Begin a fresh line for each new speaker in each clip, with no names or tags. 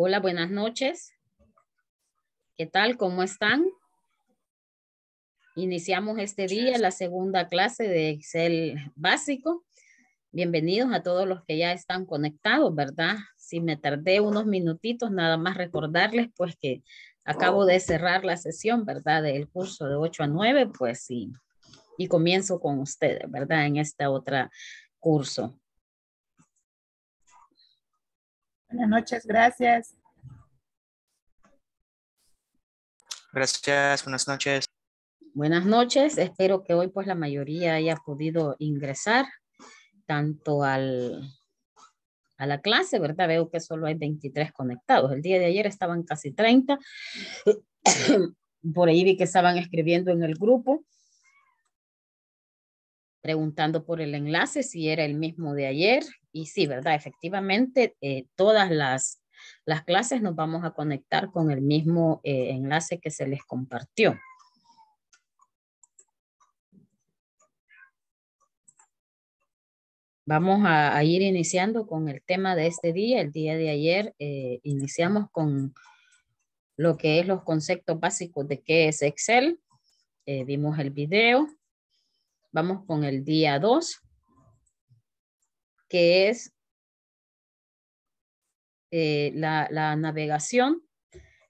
Hola, buenas noches. ¿Qué tal? ¿Cómo están? Iniciamos este día la segunda clase de Excel básico. Bienvenidos a todos los que ya están conectados, ¿verdad? Si me tardé unos minutitos, nada más recordarles pues que acabo de oh. cerrar la sesión, ¿verdad? Del curso de 8 a 9, pues sí. Y, comienzo con ustedes, ¿verdad? En esta otra
curso. Buenas noches, gracias. Gracias, buenas noches.
Buenas noches, espero que hoy pues la mayoría haya podido ingresar tanto al, a la clase, ¿verdad? Veo que solo hay 23 conectados. El día de ayer estaban casi 30. Por ahí vi que estaban escribiendo en el grupo, preguntando por el enlace si era el mismo de ayer y sí, ¿verdad? Efectivamente, eh, todas las, clases nos vamos a conectar con el mismo eh, enlace que se les compartió. Vamos a, ir iniciando con el tema de este día. El día de ayer eh, iniciamos con lo que es los conceptos básicos de qué es Excel. vimos el video. Vamos con el día 2, que es eh, la, navegación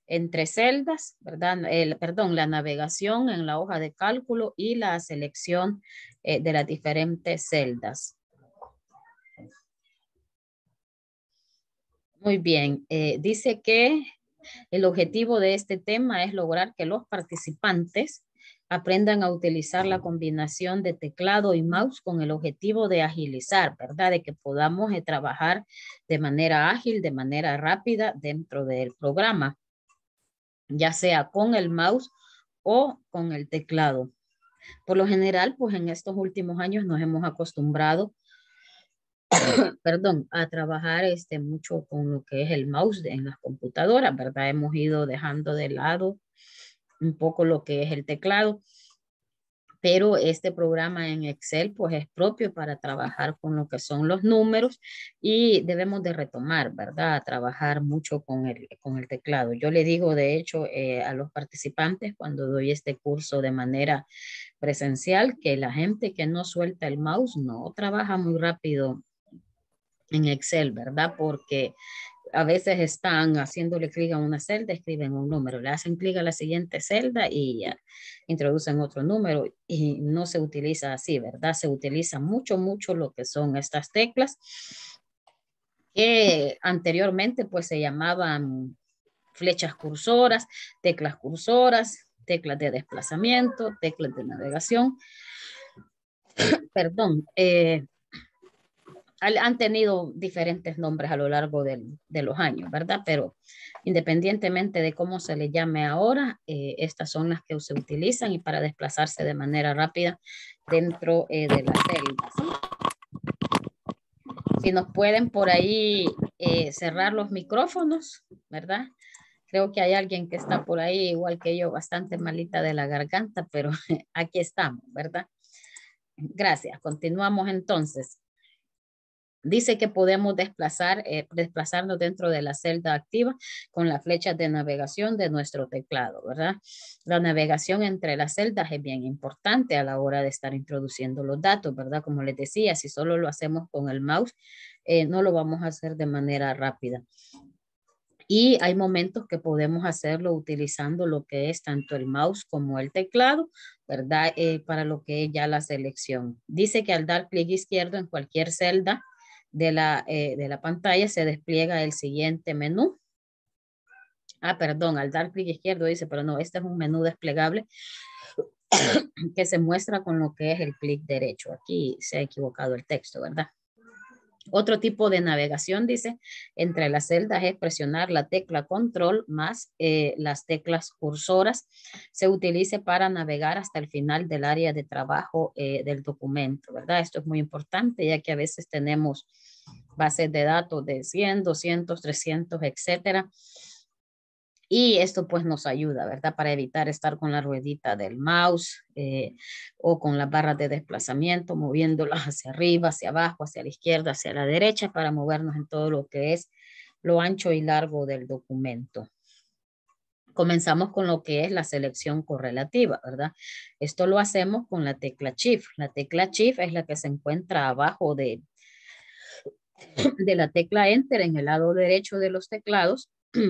entre celdas, ¿verdad? perdón, la navegación en la hoja de cálculo y la selección eh, de las diferentes celdas. Muy bien, eh, dice que el objetivo de este tema es lograr que los participantes aprendan a utilizar la combinación de teclado y mouse con el objetivo de agilizar, ¿verdad? De que podamos eh, trabajar de manera ágil, de manera rápida dentro del programa, ya sea con el mouse o con el teclado. Por lo general, pues en estos últimos años nos hemos acostumbrado, perdón, a trabajar este, mucho con lo que es el mouse en las computadoras, ¿verdad? Hemos ido dejando de lado un poco lo que es el teclado. Pero este programa en Excel pues es propio para trabajar con lo que son los números y debemos de retomar, ¿verdad? trabajar mucho con el, con el teclado. Yo le digo de hecho eh, a los participantes cuando doy este curso de manera presencial que la gente que no suelta el mouse no trabaja muy rápido en Excel, ¿verdad? Porque a veces están haciéndole clic a una celda, escriben un número, le hacen clic a la siguiente celda y introducen otro número y no se utiliza así, ¿verdad? Se utiliza mucho, mucho lo que son estas teclas que anteriormente pues se llamaban flechas cursoras, teclas cursoras, teclas de desplazamiento, teclas de navegación. Perdón, eh, han tenido diferentes nombres a lo largo de los años, ¿verdad? Pero independientemente de cómo se le llame ahora, eh, estas son las que se utilizan y para desplazarse de manera rápida dentro eh, de las celdas. Si nos pueden por ahí eh, cerrar los micrófonos, ¿verdad? Creo que hay alguien que está por ahí, igual que yo, bastante malita de la garganta, pero aquí estamos, ¿verdad? Gracias. Continuamos entonces. Dice que podemos desplazar, eh, desplazarnos dentro de la celda activa con la flecha de navegación de nuestro teclado, ¿verdad? La navegación entre las celdas es bien importante a la hora de estar introduciendo los datos, ¿verdad? Como les decía, si solo lo hacemos con el mouse, eh, no lo vamos a hacer de manera rápida. Y hay momentos que podemos hacerlo utilizando lo que es tanto el mouse como el teclado, ¿verdad? Eh, para lo que es ya la selección. Dice que al dar clic izquierdo en cualquier celda, de la, eh, de la pantalla se despliega el siguiente menú. Ah, perdón, al dar clic izquierdo dice, pero no, este es un menú desplegable que se muestra con lo que es el clic derecho. Aquí se ha equivocado el texto, ¿verdad? Otro tipo de navegación, dice, entre las celdas es presionar la tecla control más eh, las teclas cursoras. Se utilice para navegar hasta el final del área de trabajo eh, del documento, ¿verdad? Esto es muy importante ya que a veces tenemos bases de datos de 100, 200, 300, etcétera y esto pues nos ayuda, ¿verdad? Para evitar estar con la ruedita del mouse eh, o con las barras de desplazamiento, moviéndolas hacia arriba, hacia abajo, hacia la izquierda, hacia la derecha, para movernos en todo lo que es lo ancho y largo del documento. Comenzamos con lo que es la selección correlativa, ¿verdad? Esto lo hacemos con la tecla Shift. La tecla Shift es la que se encuentra abajo de, de la tecla Enter en el lado derecho de los teclados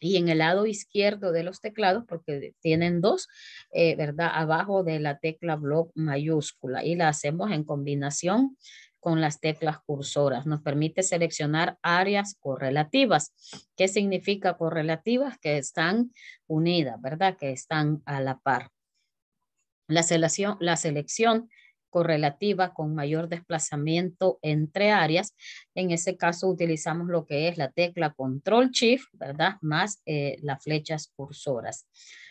y en el lado izquierdo de los teclados, porque tienen dos, eh, ¿verdad? Abajo de la tecla block mayúscula y la hacemos en combinación con las teclas cursoras. Nos permite seleccionar áreas correlativas. ¿Qué significa correlativas? Que están unidas, ¿verdad? Que están a la par. La selección, la selección correlativa con mayor desplazamiento entre áreas. En ese caso utilizamos lo que es la tecla Control Shift, ¿verdad? Más eh, las flechas cursoras.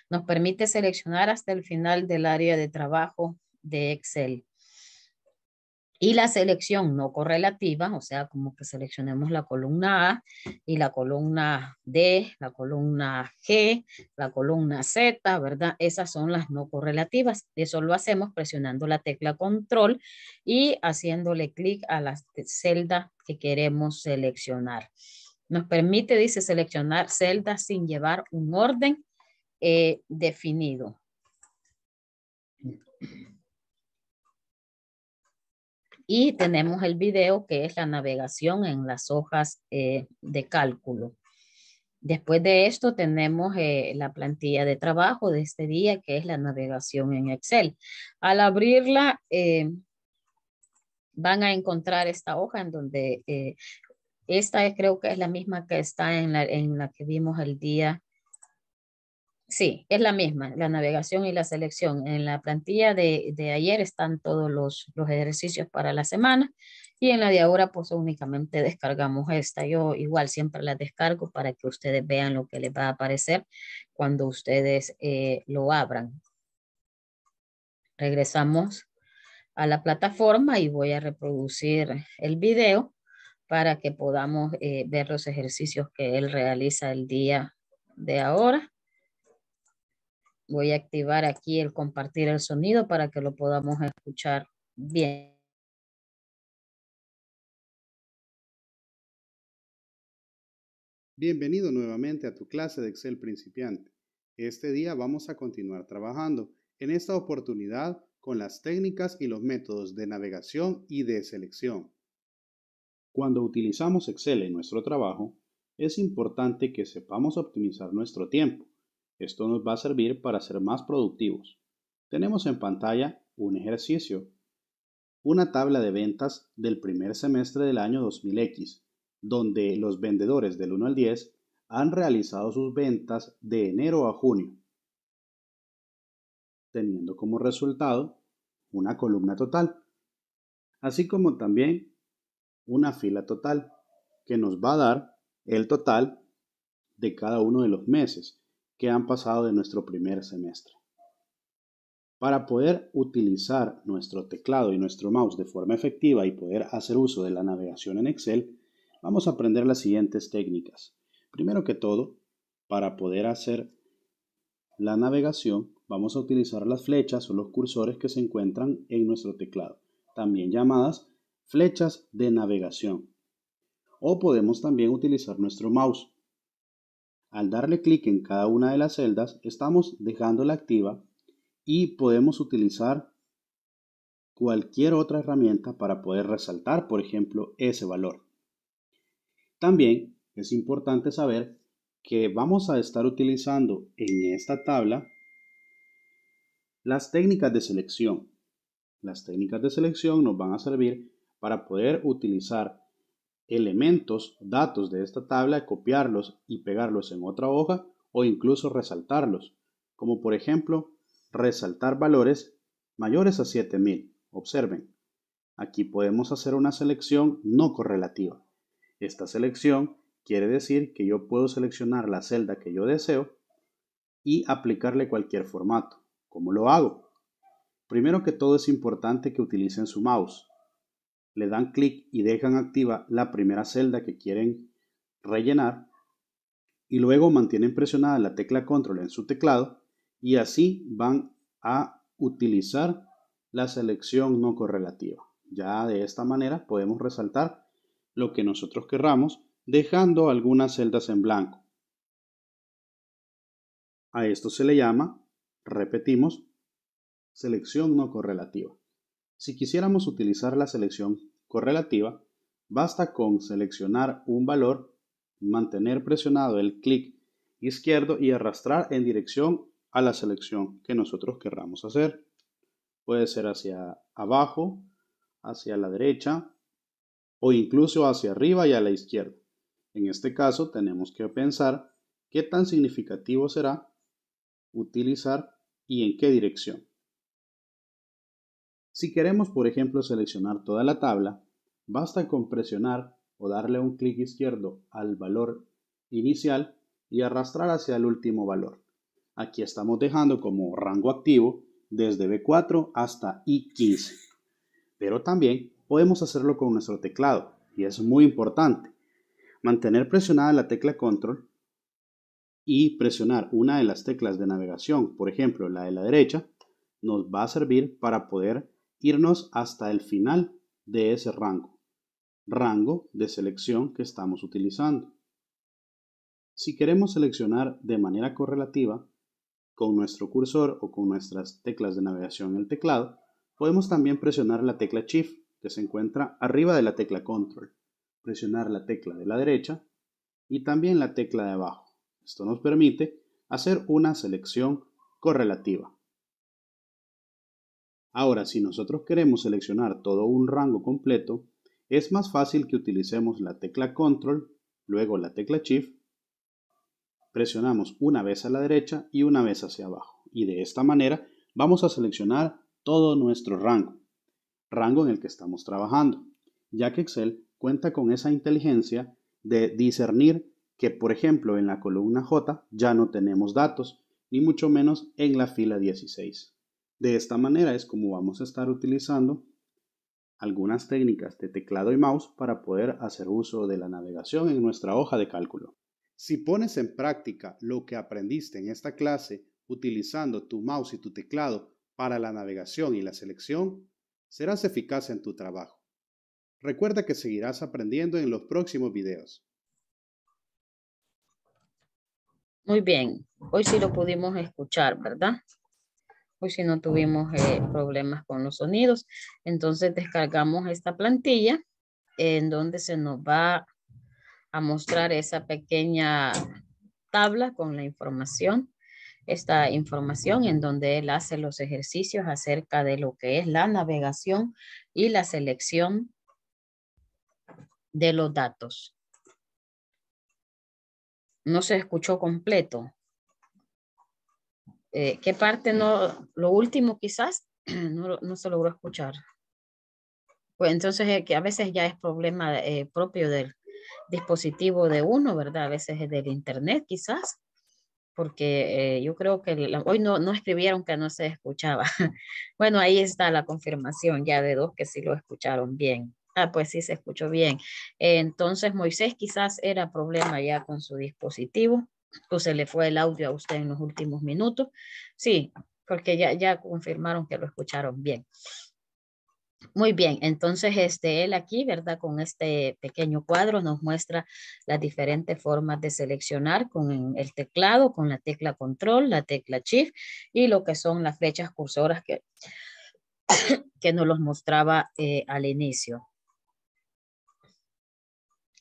Nos permite seleccionar hasta el final del área de trabajo de Excel y la selección no correlativa, o sea, como que seleccionemos la columna A y la columna D, la columna G, la columna Z, ¿verdad? Esas son las no correlativas. Eso lo hacemos presionando la tecla control y haciéndole clic a las celda que queremos seleccionar. Nos permite, dice, seleccionar celdas sin llevar un orden eh, definido. Y tenemos el video que es la navegación en las hojas eh, de cálculo. Después de esto tenemos eh, la plantilla de trabajo de este día, que es la navegación en Excel. Al abrirla, eh, van a encontrar esta hoja en donde esta creo que es la misma que está en la, en la que vimos el día Sí, es la misma, la navegación y la selección. En la plantilla de, ayer están todos los, ejercicios para la semana y en la de ahora pues únicamente descargamos esta. Yo igual siempre la descargo para que ustedes vean lo que les va a aparecer cuando ustedes eh, lo abran. Regresamos a la plataforma y voy a reproducir el video para que podamos eh, ver los ejercicios que él realiza el día de ahora. Voy a activar aquí el compartir el sonido para que lo podamos escuchar bien.
Bienvenido nuevamente a tu clase de Excel principiante. Este día vamos a continuar trabajando, en esta oportunidad con las técnicas y los métodos de navegación y de selección. Cuando utilizamos Excel en nuestro trabajo, es importante que sepamos optimizar nuestro tiempo esto nos va a servir para ser más productivos. Tenemos en pantalla un ejercicio, una tabla de ventas del primer semestre del año 2000X, donde los vendedores del 1 al 10 han realizado sus ventas de enero a junio, teniendo como resultado una columna total, así como también una fila total, que nos va a dar el total de cada uno de los meses que han pasado de nuestro primer semestre. Para poder utilizar nuestro teclado y nuestro mouse de forma efectiva y poder hacer uso de la navegación en Excel, vamos a aprender las siguientes técnicas. Primero que todo, para poder hacer la navegación, vamos a utilizar las flechas o los cursores que se encuentran en nuestro teclado, también llamadas flechas de navegación. O podemos también utilizar nuestro mouse, al darle clic en cada una de las celdas, estamos dejándola activa y podemos utilizar cualquier otra herramienta para poder resaltar, por ejemplo, ese valor. También es importante saber que vamos a estar utilizando en esta tabla las técnicas de selección. Las técnicas de selección nos van a servir para poder utilizar elementos datos de esta tabla, copiarlos y pegarlos en otra hoja o incluso resaltarlos, como por ejemplo resaltar valores mayores a 7000. Observen, aquí podemos hacer una selección no correlativa. Esta selección quiere decir que yo puedo seleccionar la celda que yo deseo y aplicarle cualquier formato. ¿Cómo lo hago? Primero que todo es importante que utilicen su mouse le dan clic y dejan activa la primera celda que quieren rellenar y luego mantienen presionada la tecla control en su teclado y así van a utilizar la selección no correlativa. Ya de esta manera podemos resaltar lo que nosotros querramos dejando algunas celdas en blanco. A esto se le llama, repetimos, selección no correlativa. Si quisiéramos utilizar la selección correlativa, basta con seleccionar un valor, mantener presionado el clic izquierdo y arrastrar en dirección a la selección que nosotros querramos hacer. Puede ser hacia abajo, hacia la derecha o incluso hacia arriba y a la izquierda. En este caso tenemos que pensar qué tan significativo será utilizar y en qué dirección. Si queremos, por ejemplo, seleccionar toda la tabla, basta con presionar o darle un clic izquierdo al valor inicial y arrastrar hacia el último valor. Aquí estamos dejando como rango activo desde B4 hasta I15. Pero también podemos hacerlo con nuestro teclado y es muy importante. Mantener presionada la tecla control y presionar una de las teclas de navegación, por ejemplo la de la derecha, nos va a servir para poder irnos hasta el final de ese rango, rango de selección que estamos utilizando. Si queremos seleccionar de manera correlativa, con nuestro cursor o con nuestras teclas de navegación en el teclado, podemos también presionar la tecla Shift, que se encuentra arriba de la tecla Control, presionar la tecla de la derecha y también la tecla de abajo. Esto nos permite hacer una selección correlativa. Ahora, si nosotros queremos seleccionar todo un rango completo, es más fácil que utilicemos la tecla Control, luego la tecla Shift, presionamos una vez a la derecha y una vez hacia abajo. Y de esta manera vamos a seleccionar todo nuestro rango, rango en el que estamos trabajando, ya que Excel cuenta con esa inteligencia de discernir que, por ejemplo, en la columna J ya no tenemos datos, ni mucho menos en la fila 16. De esta manera es como vamos a estar utilizando algunas técnicas de teclado y mouse para poder hacer uso de la navegación en nuestra hoja de cálculo. Si pones en práctica lo que aprendiste en esta clase utilizando tu mouse y tu teclado para la navegación y la selección, serás eficaz en tu trabajo. Recuerda que seguirás aprendiendo en los próximos videos.
Muy bien, hoy sí lo pudimos escuchar, ¿verdad? y pues, si no tuvimos eh, problemas con los sonidos. Entonces descargamos esta plantilla en donde se nos va a mostrar esa pequeña tabla con la información, esta información en donde él hace los ejercicios acerca de lo que es la navegación y la selección de los datos. No se escuchó completo. Eh, ¿Qué parte no, lo último quizás, no, se logró escuchar? Pues entonces eh, que a veces ya es problema eh, propio del dispositivo de uno, ¿verdad? A veces es del internet quizás, porque yo creo que hoy no, no escribieron que no se escuchaba. bueno, ahí está la confirmación ya de dos que sí lo escucharon bien. Ah, pues sí, se escuchó bien. Entonces, Moisés quizás era problema ya con su dispositivo o se le fue el audio a usted en los últimos minutos. Sí, porque ya, ya confirmaron que lo escucharon bien. Muy bien, entonces este, él aquí, ¿verdad? Con este pequeño cuadro nos muestra las diferentes formas de seleccionar con el teclado, con la tecla control, la tecla shift y lo que son las flechas cursoras que, que nos los mostraba eh, al inicio.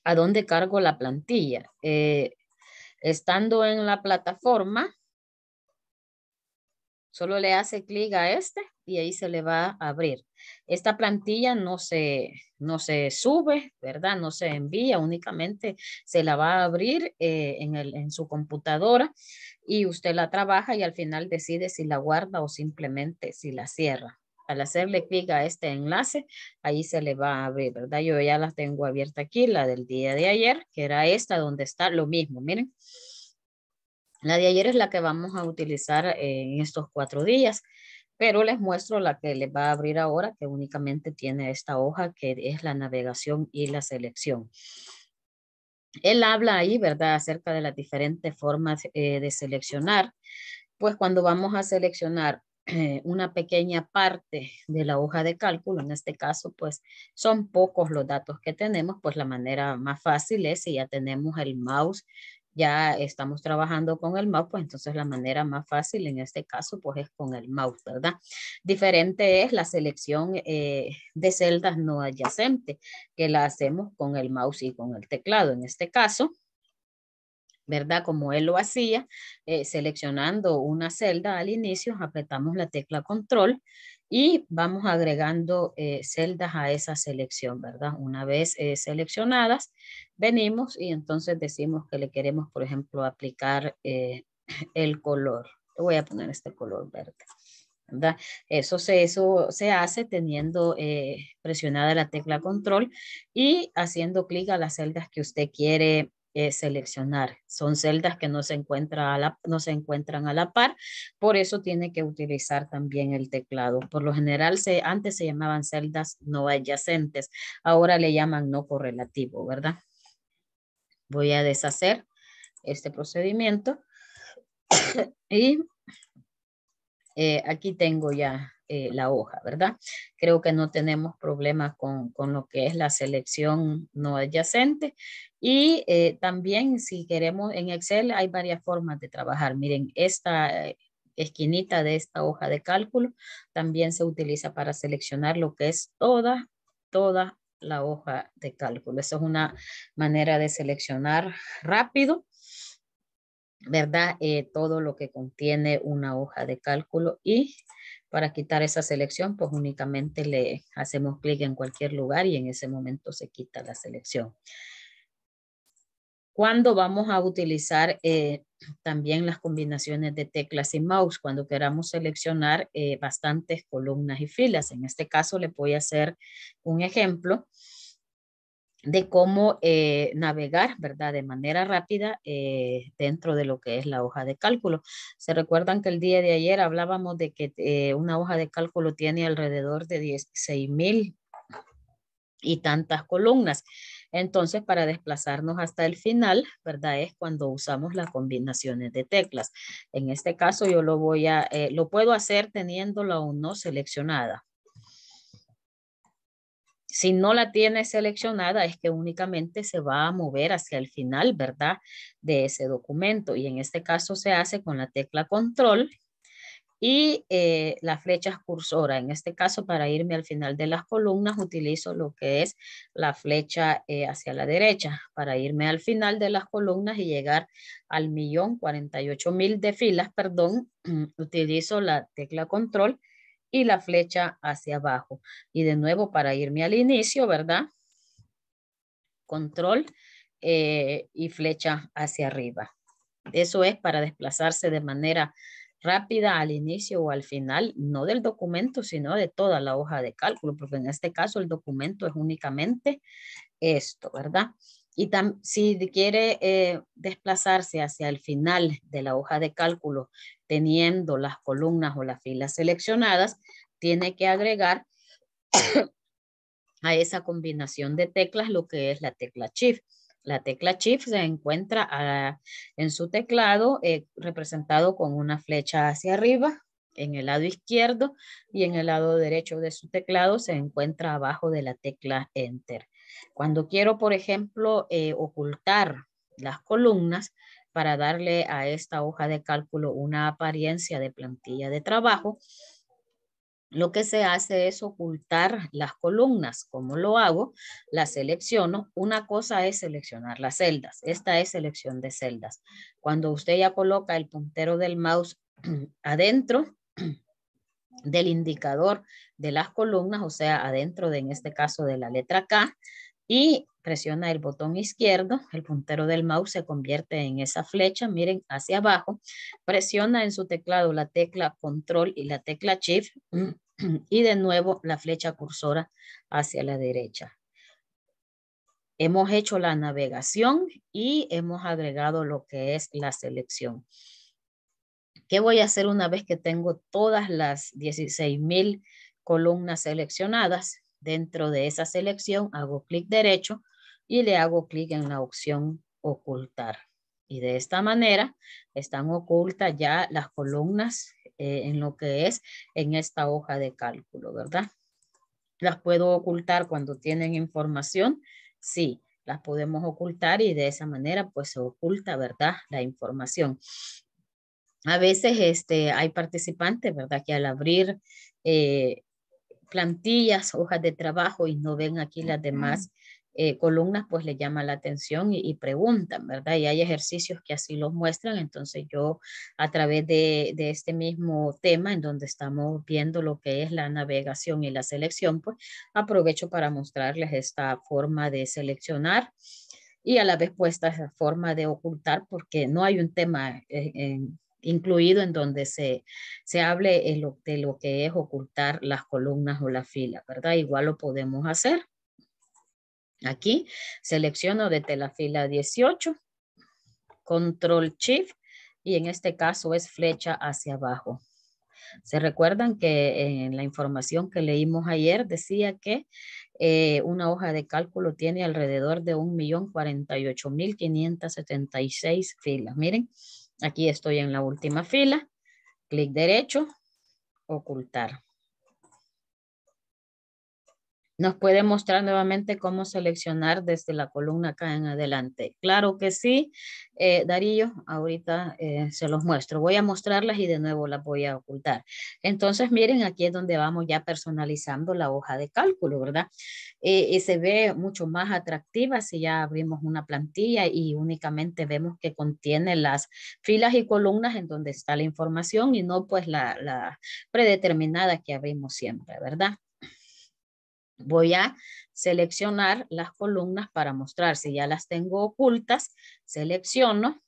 ¿A dónde cargo la plantilla? Eh, Estando en la plataforma, solo le hace clic a este y ahí se le va a abrir. Esta plantilla no se, no se sube, ¿verdad? No se envía, únicamente se la va a abrir eh, en su computadora y usted la trabaja y al final decide si la guarda o simplemente si la cierra. Al hacerle clic a este enlace, ahí se le va a abrir, ¿verdad? Yo ya la tengo abierta aquí, la del día de ayer, que era esta donde está lo mismo, miren. La de ayer es la que vamos a utilizar eh, en estos cuatro días, pero les muestro la que les va a abrir ahora, que únicamente tiene esta hoja que es la navegación y la selección. Él habla ahí, ¿verdad?, acerca de las diferentes formas eh, de seleccionar. Pues cuando vamos a seleccionar eh, una pequeña parte de la hoja de cálculo, en este caso pues son pocos los datos que tenemos, pues la manera más fácil es si ya tenemos el mouse, ya estamos trabajando con el mouse, pues entonces la manera más fácil en este caso pues es con el mouse, ¿verdad? Diferente es la selección eh, de celdas no adyacente que la hacemos con el mouse y con el teclado. En este caso, ¿verdad? Como él lo hacía, eh, seleccionando una celda al inicio, apretamos la tecla control y vamos agregando eh, celdas a esa selección, ¿verdad? Una vez eh, seleccionadas, venimos y entonces decimos que le queremos, por ejemplo, aplicar el color. voy a poner este color verde. ¿verdad? Eso se, eso se hace teniendo presionada la tecla control y haciendo clic a las celdas que usted quiere eh, seleccionar. Son celdas que no se, a la, no se encuentran a la par, por eso tiene que utilizar también el teclado. Por lo general, se, antes se llamaban celdas no adyacentes, ahora le llaman no correlativo, ¿verdad? Voy a deshacer este procedimiento y eh, aquí tengo ya eh, la hoja, ¿verdad? Creo que no tenemos problemas con, lo que es la selección no adyacente. Y eh, también si queremos en Excel hay varias formas de trabajar. Miren, esta eh, esquinita de esta hoja de cálculo también se utiliza para seleccionar lo que es toda, toda la hoja de cálculo. Esa es una manera de seleccionar rápido. ¿verdad? todo lo que contiene una hoja de cálculo y para quitar esa selección, pues únicamente le hacemos clic en cualquier lugar y en ese momento se quita la selección. Cuando vamos a utilizar eh, también las combinaciones de teclas y mouse? Cuando queramos seleccionar eh, bastantes columnas y filas. En este caso le voy a hacer un ejemplo de cómo eh, navegar, ¿verdad? De manera rápida eh, dentro de lo que es la hoja de cálculo. Se recuerdan que el día de ayer hablábamos de que eh, una hoja de cálculo tiene alrededor de 16.000 mil y tantas columnas. Entonces, para desplazarnos hasta el final, ¿verdad? Es cuando usamos las combinaciones de teclas. En este caso, yo lo voy a, lo puedo hacer teniéndola o no seleccionada, si no la tiene seleccionada es que únicamente se va a mover hacia el final, ¿verdad? De ese documento. Y en este caso se hace con la tecla control y la eh, las flechas cursora. En este caso, para irme al final de las columnas, utilizo lo que es la flecha eh, hacia la derecha para irme al final de las columnas y llegar al millón cuarenta y ocho mil de filas, perdón, utilizo la tecla control y la flecha hacia abajo. Y de nuevo, para irme al inicio, ¿verdad? Control eh, y flecha hacia arriba. Eso es para desplazarse de manera rápida al inicio o al final, no del documento, sino de toda la hoja de cálculo, porque en este caso el documento es únicamente esto, ¿verdad? Y si quiere eh, desplazarse hacia el final de la hoja de cálculo, teniendo las columnas o las filas seleccionadas, tiene que agregar a esa combinación de teclas lo que es la tecla Shift. La tecla Shift se encuentra en su teclado eh, representado con una flecha hacia arriba en el lado izquierdo y en el lado derecho de su teclado se encuentra abajo de la tecla Enter. Cuando quiero, por ejemplo, eh, ocultar las columnas para darle a esta hoja de cálculo una apariencia de plantilla de trabajo, lo que se hace es ocultar las columnas. ¿Cómo lo hago? Las selecciono. Una cosa es seleccionar las celdas. Esta es selección de celdas. Cuando usted ya coloca el puntero del mouse adentro del indicador de las columnas, o sea, adentro de, en este caso, de la letra K, y presiona el botón izquierdo, el puntero del mouse se convierte en esa flecha, miren, hacia abajo, presiona en su teclado la tecla control y la tecla shift, y de nuevo la flecha cursora hacia la derecha. Hemos hecho la navegación y hemos agregado lo que es la selección. ¿Qué voy a hacer una vez que tengo todas las 16,000 columnas seleccionadas? Dentro de esa selección hago clic derecho y le hago clic en la opción ocultar. Y de esta manera están ocultas ya las columnas eh, en lo que es en esta hoja de cálculo, ¿verdad? ¿Las puedo ocultar cuando tienen información? Sí, las podemos ocultar y de esa manera pues se oculta, ¿verdad? La información a veces este, hay participantes, ¿verdad?, que al abrir eh, plantillas, hojas de trabajo y no ven aquí las demás eh, columnas, pues le llama la atención y, preguntan, ¿verdad? Y hay ejercicios que así los muestran, entonces yo a través de, este mismo tema en donde estamos viendo lo que es la navegación y la selección, pues aprovecho para mostrarles esta forma de seleccionar y a la vez puesta esta forma de ocultar porque no hay un tema eh, en incluido en donde se, hable de lo, que es ocultar las columnas o la fila, ¿verdad? Igual lo podemos hacer. Aquí selecciono desde la fila 18, control shift y en este caso es flecha hacia abajo. Se recuerdan que en la información que leímos ayer decía que eh, una hoja de cálculo tiene alrededor de 1.048.576 filas. Miren, Aquí estoy en la última fila. Clic derecho, ocultar nos puede mostrar nuevamente cómo seleccionar desde la columna acá en adelante. Claro que sí, eh, Darillo, ahorita eh, se los muestro. Voy a mostrarlas y de nuevo las voy a ocultar. Entonces, miren, aquí es donde vamos ya personalizando la hoja de cálculo, ¿verdad? Eh, y se ve mucho más atractiva si ya abrimos una plantilla y únicamente vemos que contiene las filas y columnas en donde está la información y no pues la predeterminada que abrimos siempre, ¿verdad? Voy a seleccionar las columnas para mostrar. Si ya las tengo ocultas, selecciono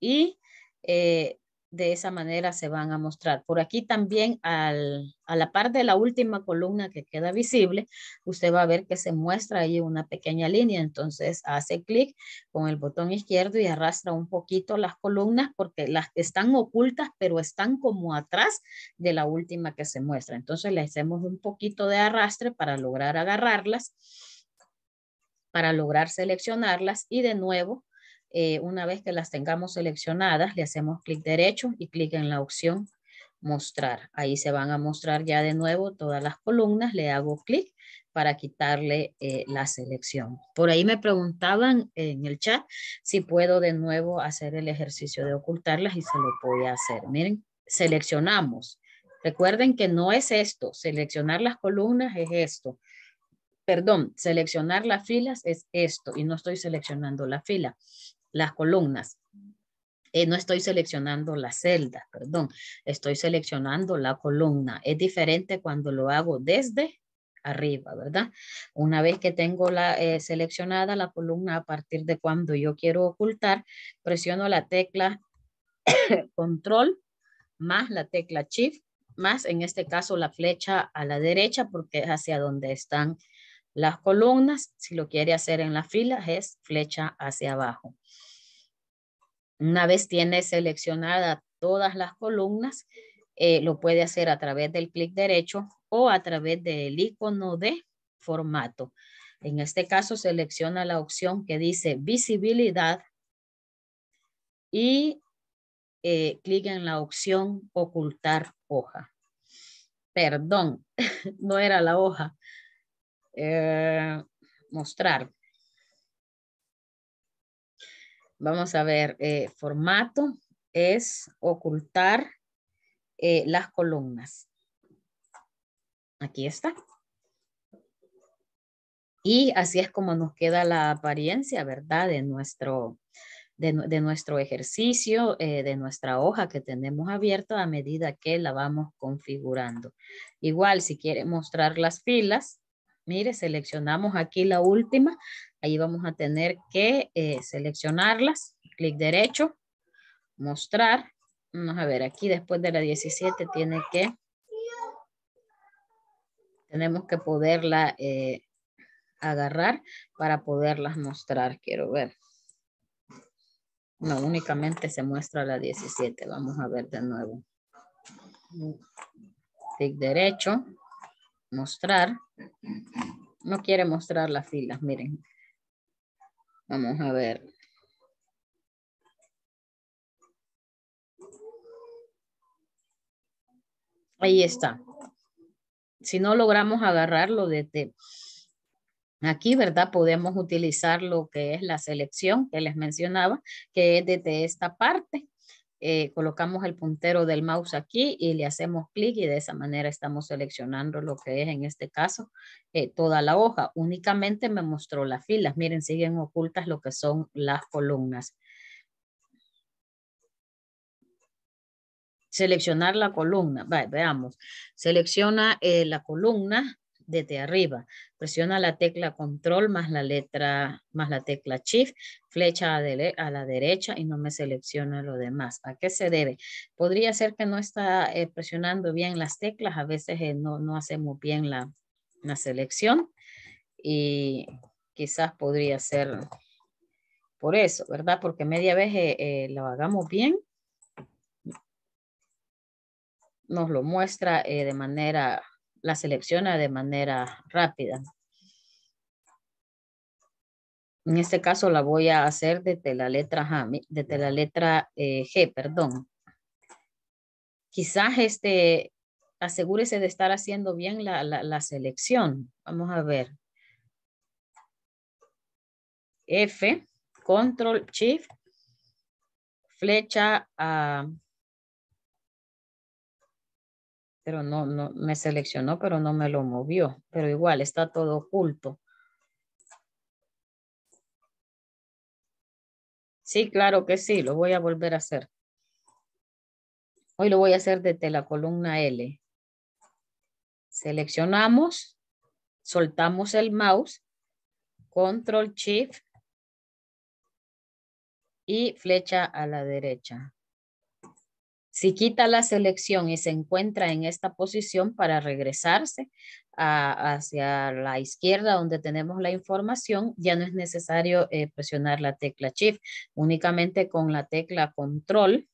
y eh, de esa manera se van a mostrar. Por aquí también, a la parte de la última columna que queda visible, usted va a ver que se muestra ahí una pequeña línea. Entonces hace clic con el botón izquierdo y arrastra un poquito las columnas porque las están ocultas, pero están como atrás de la última que se muestra. Entonces le hacemos un poquito de arrastre para lograr agarrarlas, para lograr seleccionarlas y de nuevo eh, una vez que las tengamos seleccionadas, le hacemos clic derecho y clic en la opción mostrar. Ahí se van a mostrar ya de nuevo todas las columnas. Le hago clic para quitarle eh, la selección. Por ahí me preguntaban en el chat si puedo de nuevo hacer el ejercicio de ocultarlas y se lo voy a hacer. Miren, seleccionamos. Recuerden que no es esto. Seleccionar las columnas es esto. Perdón, seleccionar las filas es esto y no estoy seleccionando la fila las columnas. Eh, no estoy seleccionando la celda, perdón, estoy seleccionando la columna. Es diferente cuando lo hago desde arriba, ¿verdad? Una vez que tengo la, eh, seleccionada la columna a partir de cuando yo quiero ocultar, presiono la tecla control más la tecla shift más en este caso la flecha a la derecha porque es hacia donde están las columnas. Si lo quiere hacer en las filas es flecha hacia abajo. Una vez tiene seleccionada todas las columnas, eh, lo puede hacer a través del clic derecho o a través del icono de formato. En este caso selecciona la opción que dice visibilidad y eh, clic en la opción ocultar hoja. Perdón, no era la hoja, eh, mostrar. Vamos a ver, eh, formato es ocultar eh, las columnas. Aquí está. Y así es como nos queda la apariencia, ¿verdad? De nuestro, de, nuestro ejercicio, de nuestra hoja que tenemos abierta a medida que la vamos configurando. Igual, si quiere mostrar las filas, Mire, seleccionamos aquí la última. Ahí vamos a tener que eh, seleccionarlas. Clic derecho, mostrar. Vamos a ver, aquí después de la 17 tiene que... Tenemos que poderla eh, agarrar para poderlas mostrar. Quiero ver. No, únicamente se muestra la 17. Vamos a ver de nuevo. Clic derecho, mostrar. No quiere mostrar las filas, miren. Vamos a ver. Ahí está. Si no logramos agarrarlo desde aquí, ¿verdad? Podemos utilizar lo que es la selección que les mencionaba, que es desde esta parte. Eh, colocamos el puntero del mouse aquí y le hacemos clic y de esa manera estamos seleccionando lo que es en este caso eh, toda la hoja. Únicamente me mostró las filas. Miren, siguen ocultas lo que son las columnas. Seleccionar la columna. veamos. Selecciona eh, la columna desde arriba. Presiona la tecla control más la letra, más la tecla shift, flecha a, la derecha y no me selecciona lo demás. ¿A qué se debe? Podría ser que no está eh, presionando bien las teclas, a veces eh, no, hacemos bien la, selección y quizás podría ser por eso, ¿verdad? Porque media vez eh, lo hagamos bien, nos lo muestra de manera la selecciona de manera rápida. En este caso la voy a hacer desde la letra, desde la letra eh, G, perdón. Quizás este, asegúrese de estar haciendo bien la, selección. Vamos a ver. F, Control Shift, flecha a ah, pero no, no, me seleccionó, pero no me lo movió. Pero igual, está todo oculto. Sí, claro que sí, lo voy a volver a hacer. Hoy lo voy a hacer desde la columna L. Seleccionamos, soltamos el mouse, control shift y flecha a la derecha. Si quita la selección y se encuentra en esta posición para regresarse hacia la izquierda donde tenemos la información, ya no es necesario eh, presionar la tecla Shift, únicamente con la tecla Control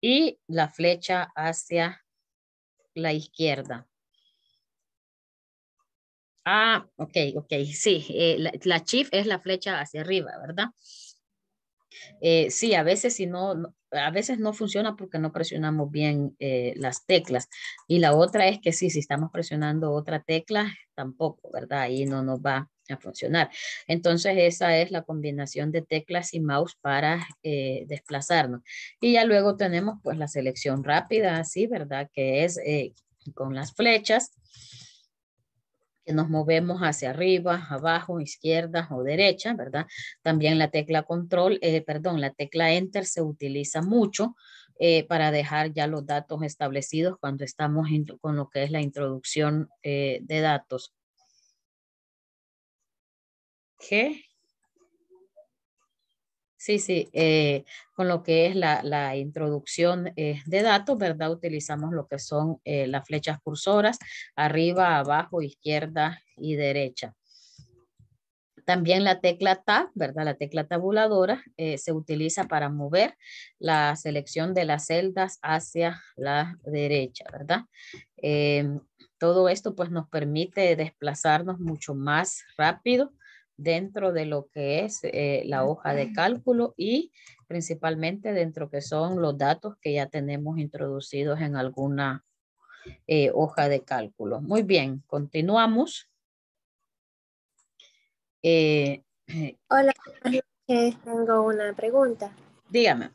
y la flecha hacia la izquierda. Ah, ok, ok, sí, eh, la, la Shift es la flecha hacia arriba, ¿verdad? Eh, sí, a veces si no, a veces no funciona porque no presionamos bien eh, las teclas. Y la otra es que sí, si estamos presionando otra tecla, tampoco, ¿verdad? Ahí no nos va a funcionar. Entonces esa es la combinación de teclas y mouse para eh, desplazarnos. Y ya luego tenemos pues la selección rápida, así, ¿verdad? Que es con las flechas que nos movemos hacia arriba, abajo, izquierda o derecha, ¿verdad? También la tecla control, eh, perdón, la tecla enter se utiliza mucho eh, para dejar ya los datos establecidos cuando estamos con lo que es la introducción eh, de datos. ¿Qué? Sí, sí, eh, con lo que es la, introducción eh, de datos, ¿verdad? Utilizamos lo que son eh, las flechas cursoras, arriba, abajo, izquierda y derecha. También la tecla Tab, ¿verdad? La tecla tabuladora se utiliza para mover la selección de las celdas hacia la derecha, ¿verdad? Em, todo esto pues nos permite desplazarnos mucho más rápido dentro de lo que es eh, la hoja de cálculo y principalmente dentro que son los datos que ya tenemos introducidos en alguna eh, hoja de cálculo. Muy bien, continuamos. Eh, Hola, tengo una pregunta. Dígame.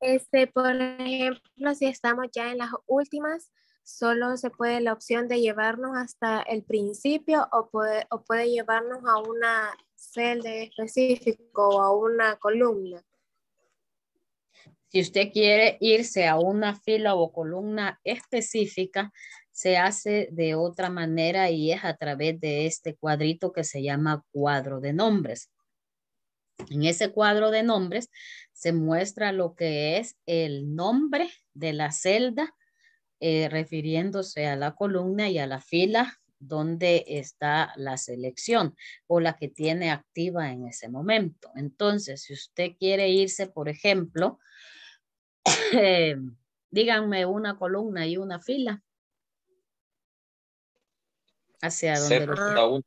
Este, por ejemplo, si estamos ya en las últimas solo se puede la opción de llevarnos hasta el principio o puede, o puede llevarnos a una celda específica o a una columna. Si usted quiere irse a una fila o columna específica, se hace de otra manera y es a través de este cuadrito que se llama cuadro de nombres. En ese cuadro de nombres se muestra lo que es el nombre de la celda, eh, refiriéndose a la columna y a la fila donde está la selección o la que tiene activa en ese momento. Entonces, si usted quiere irse, por ejemplo, eh, díganme una columna y una fila. Hacia donde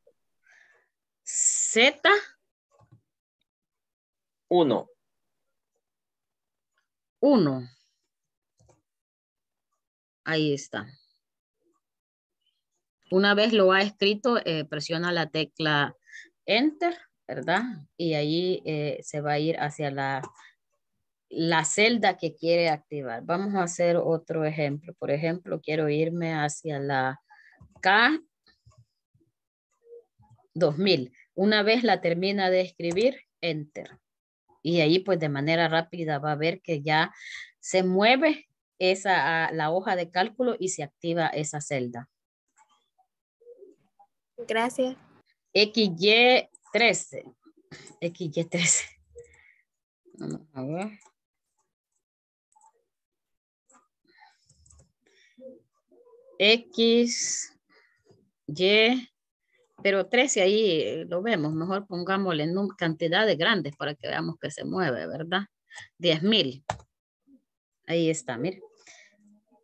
Z. 1. 1. Ahí está. Una vez lo ha escrito, eh, presiona la tecla Enter, ¿verdad? Y allí eh, se va a ir hacia la, la celda que quiere activar. Vamos a hacer otro ejemplo. Por ejemplo, quiero irme hacia la K 2000. Una vez la termina de escribir, Enter. Y ahí pues de manera rápida va a ver que ya se mueve esa, ah, la hoja de cálculo y se activa esa celda. Gracias. XY13. XY13. Vamos a ver. X, pero 13 ahí eh, lo vemos. Mejor pongámosle en cantidades grandes para que veamos que se mueve, ¿verdad? 10,000. Ahí está, mire.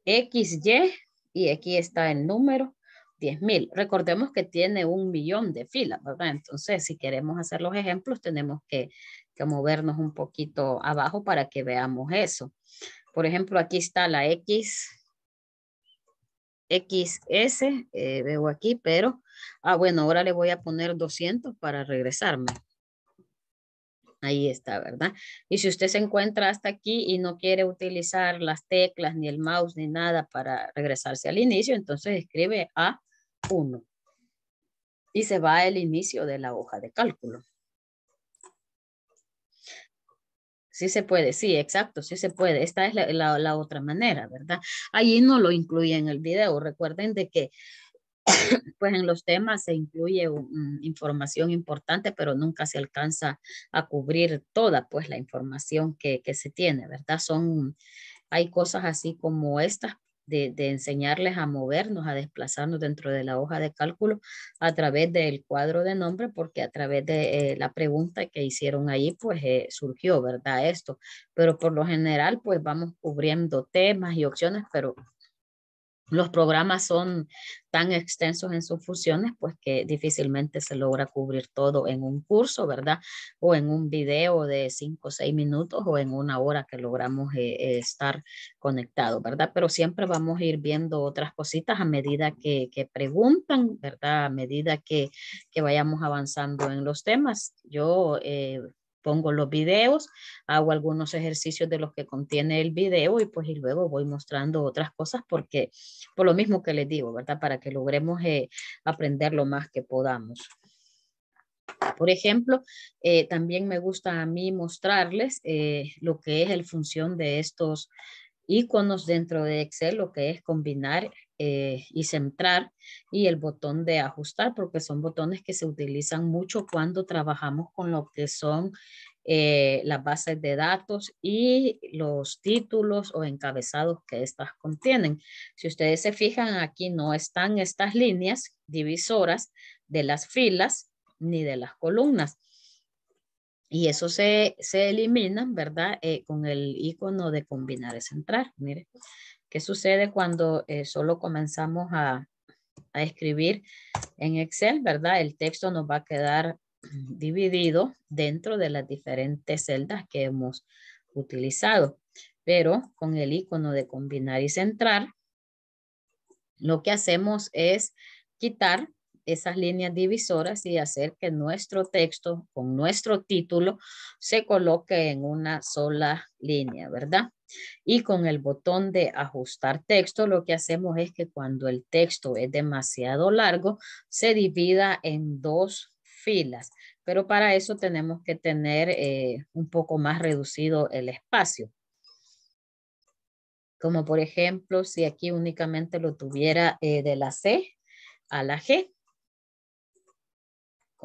XY y aquí está el número 10.000. Recordemos que tiene un millón de filas, ¿verdad? Entonces, si queremos hacer los ejemplos, tenemos que, movernos un poquito abajo para que veamos eso. Por ejemplo, aquí está la X, XS, eh, veo aquí, pero, ah, bueno, ahora le voy a poner 200 para regresarme. Ahí está, ¿verdad? Y si usted se encuentra hasta aquí y no quiere utilizar las teclas, ni el mouse, ni nada para regresarse al inicio, entonces escribe A1 y se va al inicio de la hoja de cálculo. Sí se puede, sí, exacto, sí se puede. Esta es la, otra manera, ¿verdad? Allí no lo incluye en el video. Recuerden de que pues en los temas se incluye información importante, pero nunca se alcanza a cubrir toda pues la información que, se tiene, ¿verdad? Son, hay cosas así como estas de, enseñarles a movernos, a desplazarnos dentro de la hoja de cálculo a través del cuadro de nombre, porque a través de eh, la pregunta que hicieron ahí, pues eh, surgió, ¿verdad? Esto. Pero por lo general, pues vamos cubriendo temas y opciones, pero los programas son tan extensos en sus fusiones, pues que difícilmente se logra cubrir todo en un curso, ¿verdad? O en un video de cinco o seis minutos o en una hora que logramos eh, estar conectados, ¿verdad? Pero siempre vamos a ir viendo otras cositas a medida que, preguntan, ¿verdad? A medida que, vayamos avanzando en los temas. Yo eh, pongo los videos, hago algunos ejercicios de los que contiene el video y pues y luego voy mostrando otras cosas porque por lo mismo que les digo, ¿verdad? Para que logremos eh, aprender lo más que podamos. Por ejemplo, eh, también me gusta a mí mostrarles eh, lo que es el función de estos iconos dentro de Excel, lo que es combinar eh, y centrar y el botón de ajustar porque son botones que se utilizan mucho cuando trabajamos con lo que son eh, las bases de datos y los títulos o encabezados que estas contienen. Si ustedes se fijan aquí no están estas líneas divisoras de las filas ni de las columnas. Y eso se, se eliminan, ¿verdad? Eh, con el icono de combinar y centrar. Mire, ¿Qué sucede cuando eh, solo comenzamos a, a escribir en Excel, verdad? El texto nos va a quedar dividido dentro de las diferentes celdas que hemos utilizado. Pero con el icono de combinar y centrar, lo que hacemos es quitar esas líneas divisoras y hacer que nuestro texto con nuestro título se coloque en una sola línea, ¿verdad? Y con el botón de ajustar texto, lo que hacemos es que cuando el texto es demasiado largo, se divida en dos filas. Pero para eso tenemos que tener eh, un poco más reducido el espacio. Como por ejemplo, si aquí únicamente lo tuviera eh, de la C a la G,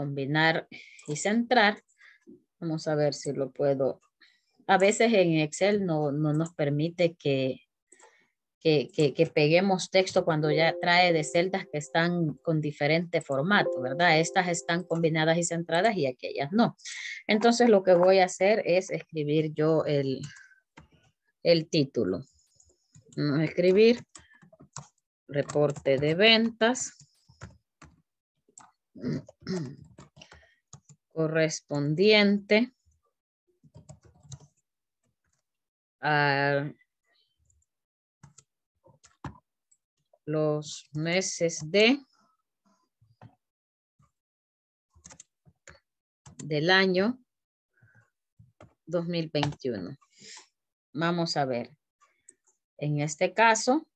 combinar y centrar. Vamos a ver si lo puedo. A veces en Excel no, no nos permite que, que, que, peguemos texto cuando ya trae de celdas que están con diferente formato, ¿verdad? Estas están combinadas y centradas y aquellas no. Entonces lo que voy a hacer es escribir yo el, el título. Escribir reporte de ventas correspondiente a los meses de del año 2021. Vamos a ver. En este caso,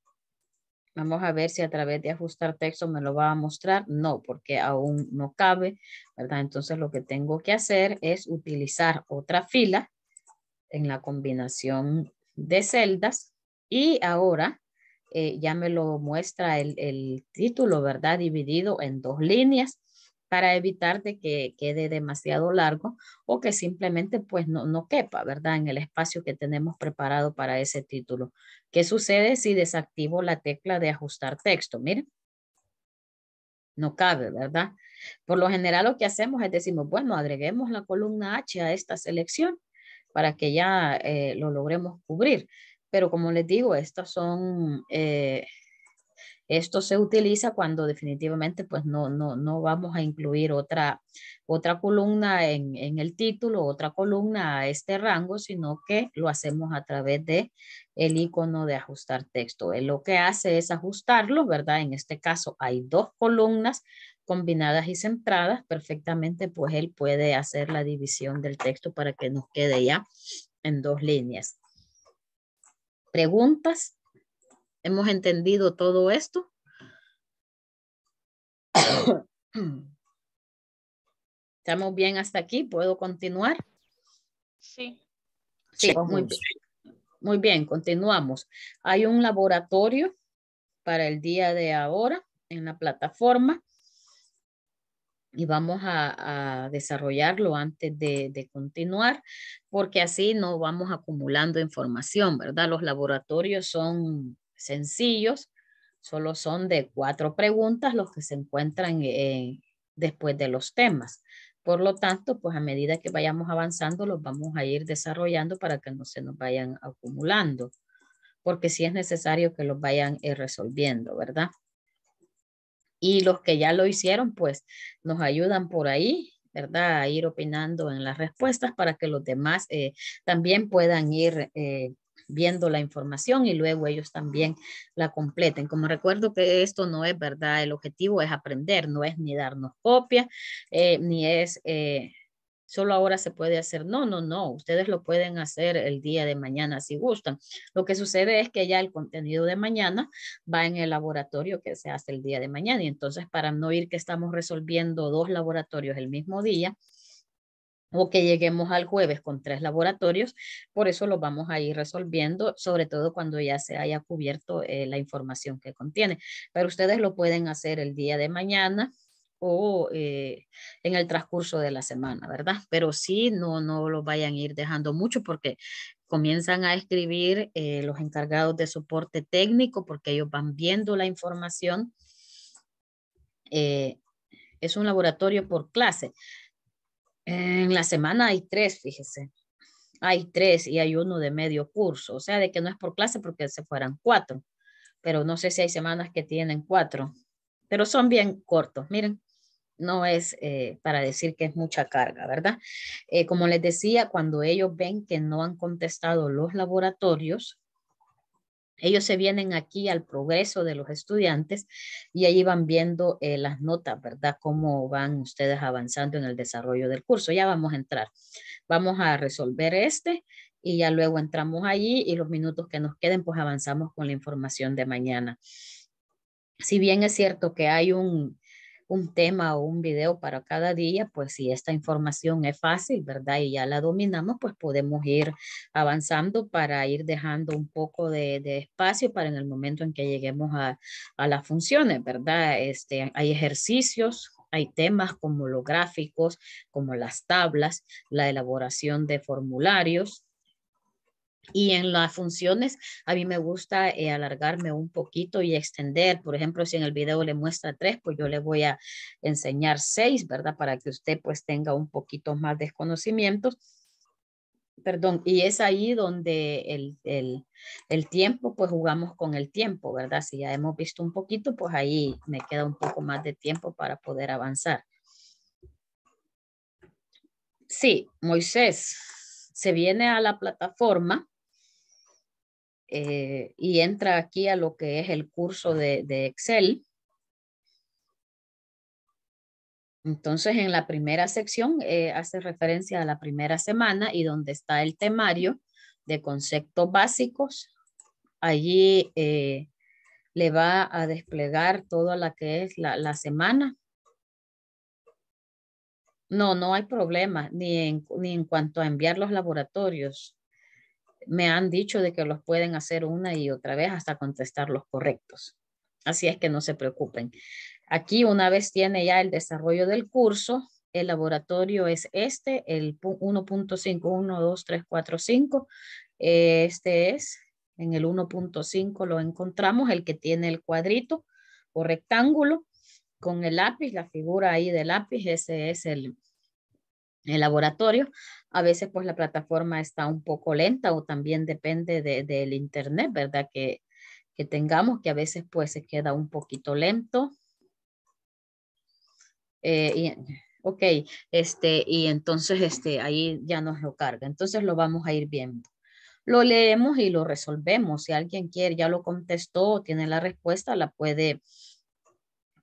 Vamos a ver si a través de ajustar texto me lo va a mostrar. No, porque aún no cabe, ¿verdad? Entonces lo que tengo que hacer es utilizar otra fila en la combinación de celdas y ahora eh, ya me lo muestra el título, ¿verdad? Dividido en dos líneas para evitar de que quede demasiado largo o que simplemente pues no, no quepa, ¿verdad? En el espacio que tenemos preparado para ese título. ¿Qué sucede si desactivo la tecla de ajustar texto? Miren, no cabe, ¿verdad? Por lo general lo que hacemos es decimos, bueno, agreguemos la columna H a esta selección para que ya eh, lo logremos cubrir. Pero como les digo, estas son eh, esto se utiliza cuando definitivamente pues no, vamos a incluir otra, otra columna en, el título, otra columna a este rango, sino que lo hacemos a través de el icono de ajustar texto. Eh, lo que hace es ajustarlo, ¿verdad? En este caso hay dos columnas combinadas y centradas perfectamente, pues él puede hacer la división del texto para que nos quede ya en dos líneas. Preguntas ¿Hemos entendido todo esto? ¿Estamos bien hasta aquí? ¿Puedo continuar? Sí. muy bien. Muy bien, continuamos. Hay un laboratorio para el día de ahora en la plataforma y vamos a, desarrollarlo antes de, de, continuar, porque así no vamos acumulando información, ¿verdad? Los laboratorios son sencillos, solo son de cuatro preguntas los que se encuentran eh, después de los temas. Por lo tanto, pues a medida que vayamos avanzando, los vamos a ir desarrollando para que no se nos vayan acumulando, porque sí es necesario que los vayan eh, resolviendo, ¿verdad? Y los que ya lo hicieron, pues nos ayudan por ahí ¿verdad? A ir opinando en las respuestas para que los demás eh, también puedan ir viendo la información y luego ellos también la completen. Como recuerdo que esto no es verdad, el objetivo es aprender, no es ni darnos copia, eh, ni es... Eh, solo ahora se puede hacer. No, no, no, ustedes lo pueden hacer el día de mañana si gustan. Lo que sucede es que ya el contenido de mañana va en el laboratorio que se hace el día de mañana y entonces para no ir que estamos resolviendo dos laboratorios el mismo día, o que lleguemos al jueves con tres laboratorios, por eso lo vamos a ir resolviendo, sobre todo cuando ya se haya cubierto eh, la información que contiene. Pero ustedes lo pueden hacer el día de mañana o eh, en el transcurso de la semana, ¿verdad? Pero sí, no, no lo vayan a ir dejando mucho porque comienzan a escribir eh, los encargados de soporte técnico porque ellos van viendo la información. es un laboratorio por clase en la semana hay tres, fíjese. Hay tres y hay uno de medio curso. O sea, de que no es por clase porque se fueran cuatro. Pero no sé si hay semanas que tienen cuatro. Pero son bien cortos. Miren, no es eh, para decir que es mucha carga, ¿verdad? Eh, como les decía, cuando ellos ven que no han contestado los laboratorios, ellos se vienen aquí al progreso de los estudiantes y ahí van viendo eh, las notas, ¿verdad? Cómo van ustedes avanzando en el desarrollo del curso. Ya vamos a entrar. Vamos a resolver este y ya luego entramos allí y los minutos que nos queden, pues avanzamos con la información de mañana. Si bien es cierto que hay un, un tema o un video para cada día, pues si esta información es fácil, ¿verdad? Y ya la dominamos, pues podemos ir avanzando para ir dejando un poco de, espacio para en el momento en que lleguemos a, a las funciones, ¿verdad? Este, hay ejercicios hay temas como los gráficos, como las tablas, la elaboración de formularios, y en las funciones, a mí me gusta eh, alargarme un poquito y extender. Por ejemplo, si en el video le muestra tres, pues yo le voy a enseñar seis, ¿verdad? Para que usted pues tenga un poquito más de conocimientos. Perdón, y es ahí donde el, el, el tiempo, pues jugamos con el tiempo, ¿verdad? Si ya hemos visto un poquito, pues ahí me queda un poco más de tiempo para poder avanzar. Sí, Moisés se viene a la plataforma eh, y entra aquí a lo que es el curso de, Excel. Entonces, en la primera sección eh, hace referencia a la primera semana y donde está el temario de conceptos básicos. Allí eh, le va a desplegar toda la que es la, semana. No, no hay problema, ni en cuanto a enviar los laboratorios me han dicho de que los pueden hacer una y otra vez hasta contestar los correctos. Así es que no se preocupen. Aquí una vez tiene ya el desarrollo del curso, el laboratorio es este, el 1.512345 Este es, en el 1.5 lo encontramos, el que tiene el cuadrito o rectángulo con el lápiz, la figura ahí del lápiz, ese es el, el laboratorio. A veces pues la plataforma está un poco lenta o también depende del internet, ¿verdad? Que, que tengamos, que a veces pues se queda un poquito lento. Eh, ok, este, y entonces este, ahí ya nos lo carga. Entonces lo vamos a ir viendo. Lo leemos y lo resolvemos. Si alguien quiere, ya lo contestó, tiene la respuesta, la puede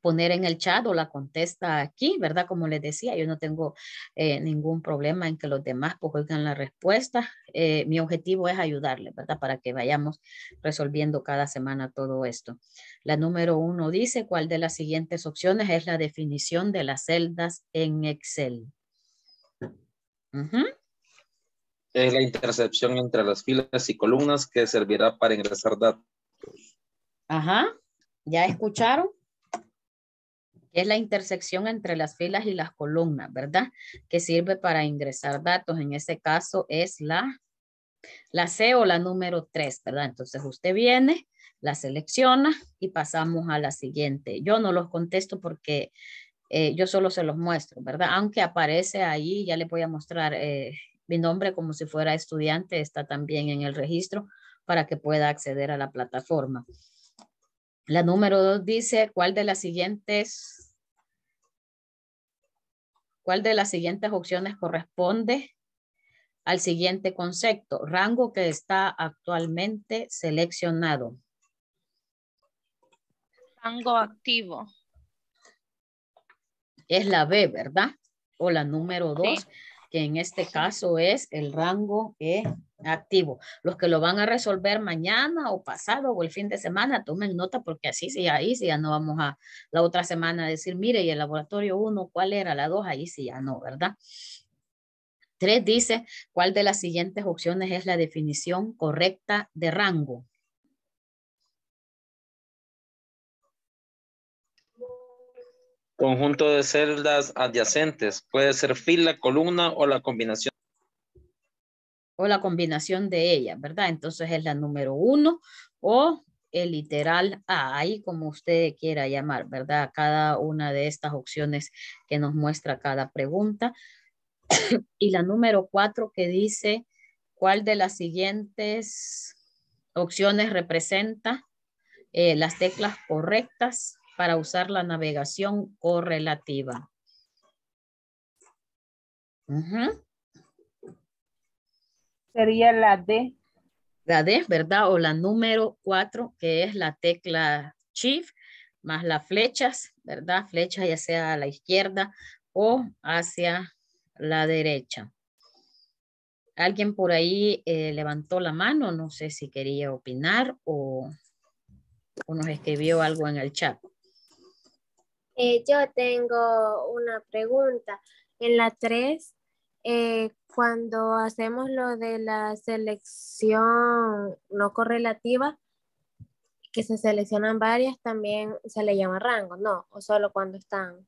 poner en el chat o la contesta aquí, ¿verdad? Como les decía, yo no tengo eh, ningún problema en que los demás pongan pues, la respuesta. Eh, mi objetivo es ayudarle, ¿verdad? Para que vayamos resolviendo cada semana todo esto. La número uno dice, ¿cuál de las siguientes opciones es la definición de las celdas en Excel?
Es la intercepción entre las filas y columnas que servirá para ingresar datos.
Ajá, ¿ya escucharon? es la intersección entre las filas y las columnas, ¿verdad? Que sirve para ingresar datos. En este caso es la, la C o la número 3, ¿verdad? Entonces usted viene, la selecciona y pasamos a la siguiente. Yo no los contesto porque eh, yo solo se los muestro, ¿verdad? Aunque aparece ahí, ya le voy a mostrar eh, mi nombre como si fuera estudiante, está también en el registro para que pueda acceder a la plataforma. La número dos dice, ¿cuál de las siguientes, cuál de las siguientes opciones corresponde al siguiente concepto? Rango que está actualmente seleccionado. Rango activo. Es la B, ¿verdad? O la número dos que en este caso es el rango E activo. Los que lo van a resolver mañana o pasado o el fin de semana, tomen nota porque así sí, ahí sí ya no vamos a la otra semana a decir, mire, y el laboratorio 1, ¿cuál era? La 2, ahí sí ya no, ¿verdad? 3 dice, ¿cuál de las siguientes opciones es la definición correcta de rango?
Conjunto de celdas adyacentes. Puede ser fila, columna o la combinación.
O la combinación de ellas, ¿verdad? Entonces es la número uno o el literal A, ahí como usted quiera llamar, ¿verdad? Cada una de estas opciones que nos muestra cada pregunta. y la número cuatro que dice, ¿cuál de las siguientes opciones representa eh, las teclas correctas para usar la navegación correlativa. Sería la D. La D, ¿verdad? O la número 4, que es la tecla Shift más las flechas, ¿verdad? Flechas ya sea a la izquierda o hacia la derecha. Alguien por ahí eh, levantó la mano, no sé si quería opinar o, o nos escribió algo en el chat. Eh, yo tengo una pregunta. En la 3, eh, cuando hacemos lo de la selección no correlativa, que se seleccionan varias, también se le llama rango, ¿no? O solo cuando están.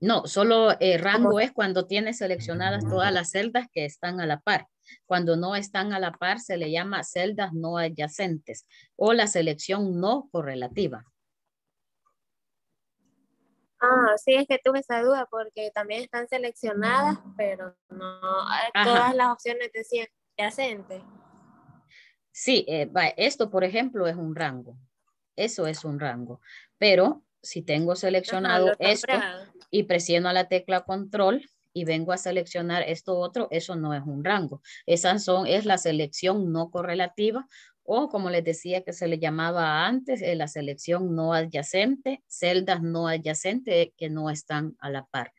No, solo eh, rango es cuando tiene seleccionadas todas las celdas que están a la par. Cuando no están a la par, se le llama celdas no adyacentes o la selección no correlativa. Ah, sí, es que tuve esa duda porque también están seleccionadas, ah. pero no eh, todas las opciones decían adyacente. Sí, eh, esto por ejemplo es un rango, eso es un rango, pero si tengo seleccionado esto y presiono la tecla control y vengo a seleccionar esto otro, eso no es un rango. Esas son, es la selección no correlativa o como les decía que se le llamaba antes, eh, la selección no adyacente, celdas no adyacentes que no están a la par.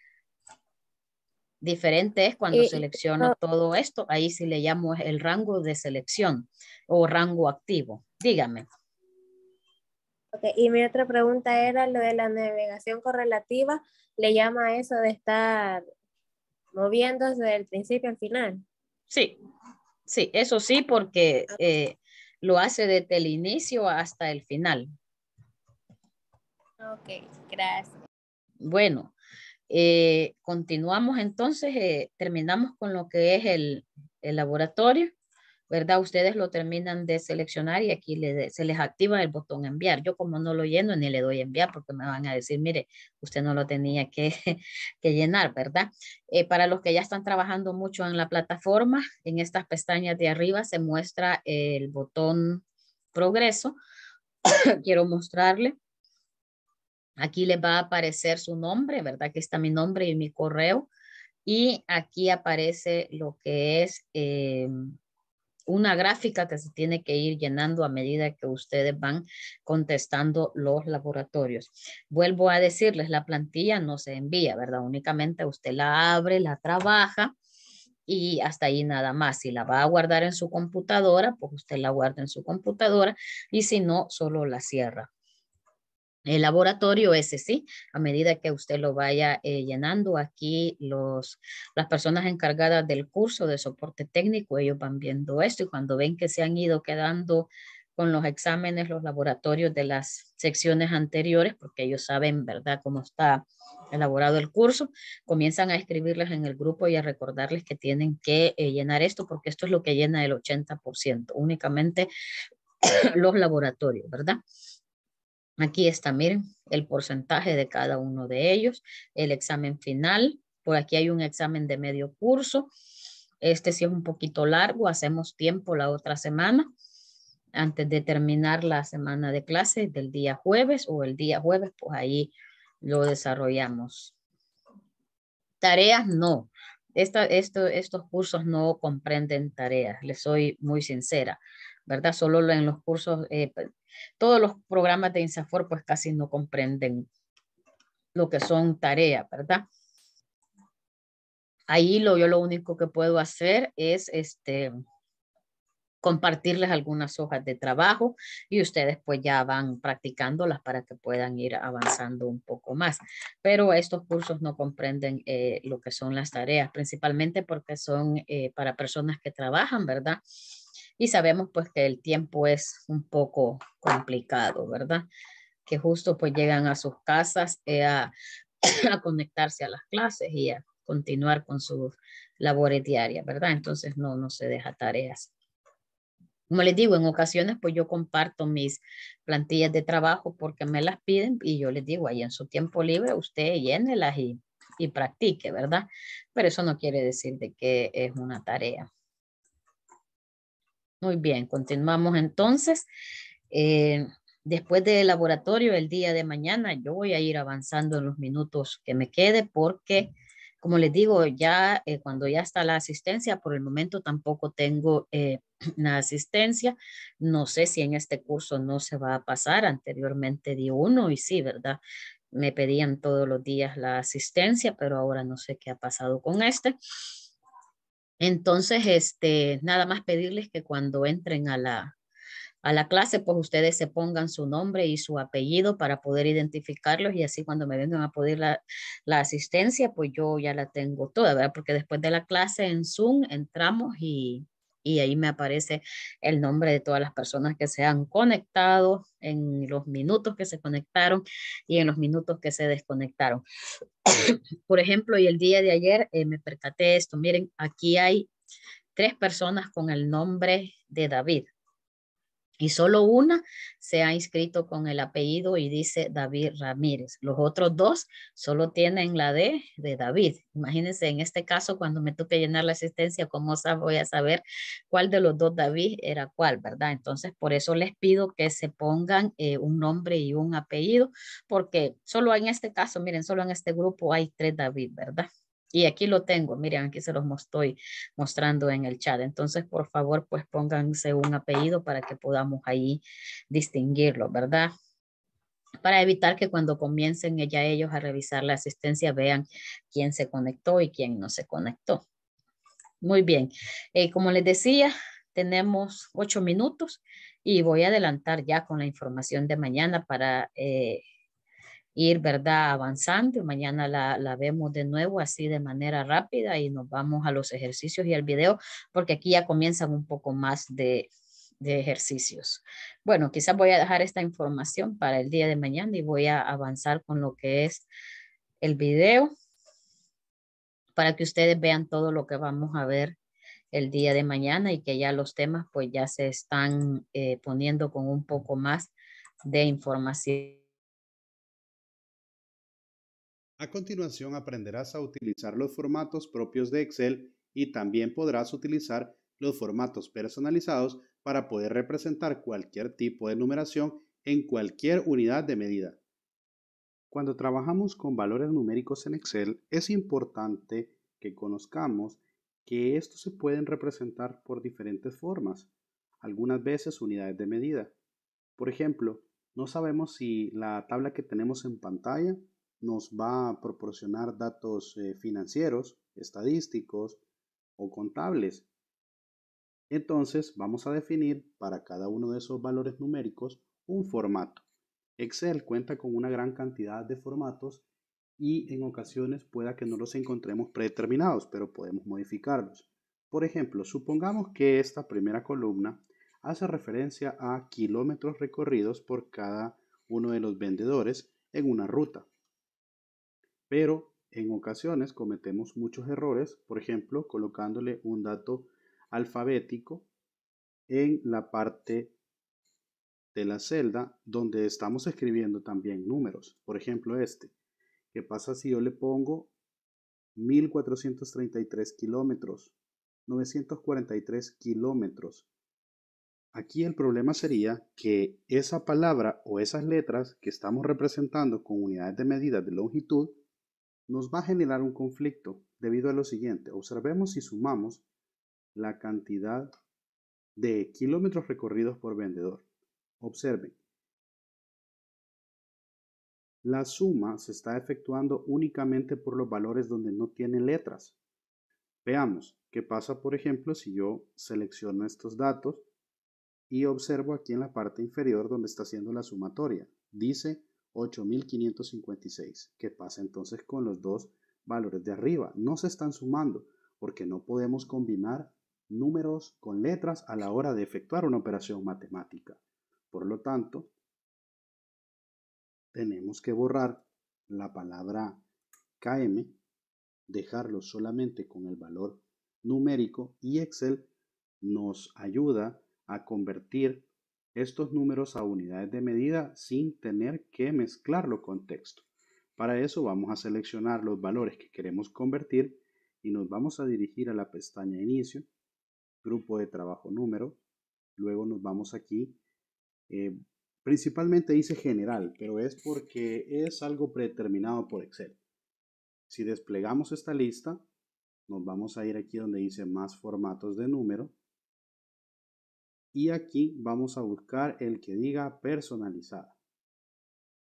Diferente es cuando eh, selecciono todo esto, ahí sí le llamo el rango de selección o rango activo. Dígame. Okay. Y mi otra pregunta era lo de la navegación correlativa, ¿le llama eso de estar moviéndose del principio al final? Sí, sí, eso sí, porque ah. eh, lo hace desde el inicio hasta el final. Ok, gracias. Bueno, eh, continuamos entonces, eh, terminamos con lo que es el laboratorio ¿verdad? Ustedes lo terminan de seleccionar y aquí se les activa el botón enviar. Yo como no lo lleno ni le doy enviar porque me van a decir, mire, usted no lo tenía que, llenar, ¿verdad? Eh, para los que ya están trabajando mucho en la plataforma, en estas pestañas de arriba se muestra el botón progreso. Quiero mostrarle. Aquí le va a aparecer su nombre, ¿verdad? Aquí está mi nombre y mi correo. Y aquí aparece lo que es... Em, una gráfica que se tiene que ir llenando a medida que ustedes van contestando los laboratorios. Vuelvo a decirles, la plantilla no se envía, ¿verdad? Únicamente usted la abre, la trabaja y hasta ahí nada más. Si la va a guardar en su computadora, pues usted la guarda en su computadora y si no, solo la cierra el laboratorio ese sí, a medida que usted lo vaya eh, llenando aquí las personas encargadas del curso de soporte técnico, ellos van viendo esto y cuando ven que se han ido quedando con los exámenes, los laboratorios de las secciones anteriores, porque ellos saben, ¿verdad?, cómo está elaborado el curso, comienzan a escribirles en el grupo y a recordarles que tienen que eh, llenar esto, porque esto es lo que llena el 80%, únicamente los laboratorios, ¿verdad? Aquí está, miren, el porcentaje de cada uno de ellos, el examen final, por aquí hay un examen de medio curso. Este sí es un poquito largo, hacemos tiempo la otra semana antes de terminar la semana de clase del día jueves o el día jueves, pues ahí lo desarrollamos. Tareas no. Esta, esto, estos cursos no comprenden tareas, les soy muy sincera. ¿verdad? Solo en los cursos, eh, todos los programas de INSAFOR pues casi no comprenden lo que son tareas, ¿verdad? Ahí lo, yo lo único que puedo hacer es este, compartirles algunas hojas de trabajo y ustedes pues ya van practicándolas para que puedan ir avanzando un poco más. Pero estos cursos no comprenden eh, lo que son las tareas, principalmente porque son eh, para personas que trabajan, ¿verdad? y sabemos pues que el tiempo es un poco complicado, ¿verdad? Que justo pues llegan a sus casas eh, a, conectarse a las clases y a continuar con sus labores diarias, ¿verdad? Entonces no, no se deja tareas. Como les digo, en ocasiones pues yo comparto mis plantillas de trabajo porque me las piden y yo les digo, ahí en su tiempo libre usted llénelas y, y practique, ¿verdad? Pero eso no quiere decir de que es una tarea. Muy bien, continuamos entonces. Eh, después del laboratorio, el día de mañana, yo voy a ir avanzando en los minutos que me quede porque, como les digo, ya eh, cuando ya está la asistencia, por el momento tampoco tengo eh, la asistencia. No sé si en este curso no se va a pasar. Anteriormente di uno y sí, ¿verdad? Me pedían todos los días la asistencia, pero ahora no sé qué ha pasado con este. Entonces, este, nada más pedirles que cuando entren a la, a la clase, pues ustedes se pongan su nombre y su apellido para poder identificarlos y así cuando me vengan a pedir la, la asistencia, pues yo ya la tengo toda, ¿verdad? Porque después de la clase en Zoom entramos y, y ahí me aparece el nombre de todas las personas que se han conectado, en los minutos que se conectaron y en los minutos que se desconectaron. Por ejemplo, y el día de ayer eh, me percaté esto, miren, aquí hay tres personas con el nombre de David y solo una se ha inscrito con el apellido y dice David Ramírez. Los otros dos solo tienen la D de David. Imagínense, en este caso, cuando me toque llenar la asistencia, ¿cómo voy a saber cuál de los dos David era cuál, verdad? Entonces, por eso les pido que se pongan eh, un nombre y un apellido, porque solo en este caso, miren, solo en este grupo hay tres David, ¿verdad? Y aquí lo tengo, miren, aquí se los estoy mostrando en el chat. Entonces, por favor, pues pónganse un apellido para que podamos ahí distinguirlo, ¿verdad? Para evitar que cuando comiencen ya ellos a revisar la asistencia vean quién se conectó y quién no se conectó. Muy bien, eh, como les decía, tenemos ocho minutos y voy a adelantar ya con la información de mañana para eh, ir, ¿verdad? Avanzando. Mañana la, vemos de nuevo así de manera rápida y nos vamos a los ejercicios y al video porque aquí ya comienzan un poco más de, ejercicios. Bueno, quizás voy a dejar esta información para el día de mañana y voy a avanzar con lo que es el video para que ustedes vean todo lo que vamos a ver el día de mañana y que ya los temas pues ya se están eh, poniendo con un poco más de información.
A continuación aprenderás a utilizar los formatos propios de Excel y también podrás utilizar los formatos personalizados para poder representar cualquier tipo de numeración en cualquier unidad de medida. Cuando trabajamos con valores numéricos en Excel es importante que conozcamos que estos se pueden representar por diferentes formas, algunas veces unidades de medida. Por ejemplo, no sabemos si la tabla que tenemos en pantalla nos va a proporcionar datos eh, financieros, estadísticos o contables. Entonces vamos a definir para cada uno de esos valores numéricos un formato. Excel cuenta con una gran cantidad de formatos y en ocasiones pueda que no los encontremos predeterminados, pero podemos modificarlos. Por ejemplo, supongamos que esta primera columna hace referencia a kilómetros recorridos por cada uno de los vendedores en una ruta pero en ocasiones cometemos muchos errores, por ejemplo, colocándole un dato alfabético en la parte de la celda donde estamos escribiendo también números. Por ejemplo, este. ¿Qué pasa si yo le pongo 1433 kilómetros? 943 kilómetros. Aquí el problema sería que esa palabra o esas letras que estamos representando con unidades de medida de longitud nos va a generar un conflicto debido a lo siguiente. Observemos y sumamos la cantidad de kilómetros recorridos por vendedor. Observen. La suma se está efectuando únicamente por los valores donde no tienen letras. Veamos qué pasa, por ejemplo, si yo selecciono estos datos y observo aquí en la parte inferior donde está haciendo la sumatoria. Dice 8.556. ¿Qué pasa entonces con los dos valores de arriba? No se están sumando porque no podemos combinar números con letras a la hora de efectuar una operación matemática. Por lo tanto, tenemos que borrar la palabra KM, dejarlo solamente con el valor numérico y Excel nos ayuda a convertir estos números a unidades de medida sin tener que mezclarlo con texto. Para eso vamos a seleccionar los valores que queremos convertir y nos vamos a dirigir a la pestaña Inicio, Grupo de Trabajo Número. Luego nos vamos aquí. Eh, principalmente dice General, pero es porque es algo predeterminado por Excel. Si desplegamos esta lista, nos vamos a ir aquí donde dice Más formatos de número y aquí vamos a buscar el que diga personalizada.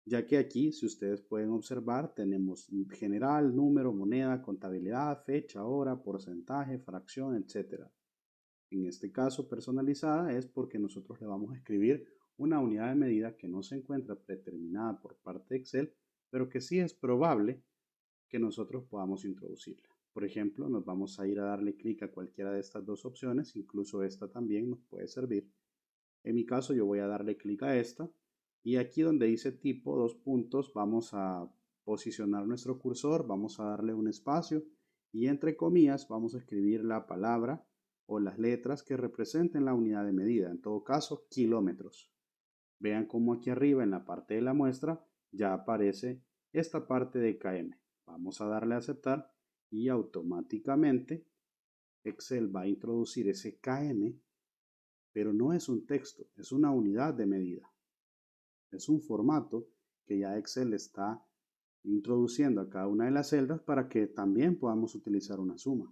Ya que aquí, si ustedes pueden observar, tenemos general, número, moneda, contabilidad, fecha, hora, porcentaje, fracción, etc. En este caso, personalizada es porque nosotros le vamos a escribir una unidad de medida que no se encuentra predeterminada por parte de Excel, pero que sí es probable que nosotros podamos introducirla. Por ejemplo, nos vamos a ir a darle clic a cualquiera de estas dos opciones, incluso esta también nos puede servir. En mi caso yo voy a darle clic a esta y aquí donde dice tipo, dos puntos, vamos a posicionar nuestro cursor, vamos a darle un espacio y entre comillas vamos a escribir la palabra o las letras que representen la unidad de medida, en todo caso kilómetros. Vean cómo aquí arriba en la parte de la muestra ya aparece esta parte de KM. Vamos a darle a aceptar y automáticamente Excel va a introducir ese KM, pero no es un texto, es una unidad de medida. Es un formato que ya Excel está introduciendo a cada una de las celdas para que también podamos utilizar una suma.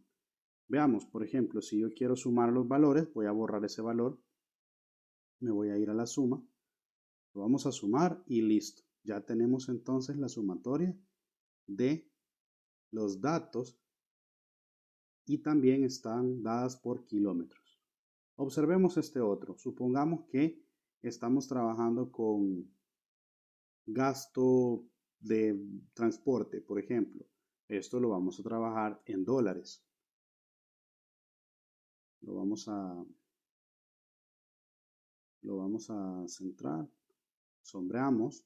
Veamos, por ejemplo, si yo quiero sumar los valores, voy a borrar ese valor, me voy a ir a la suma, lo vamos a sumar y listo. Ya tenemos entonces la sumatoria de los datos y también están dadas por kilómetros. Observemos este otro. Supongamos que estamos trabajando con gasto de transporte, por ejemplo. Esto lo vamos a trabajar en dólares. Lo vamos a lo vamos a centrar. Sombreamos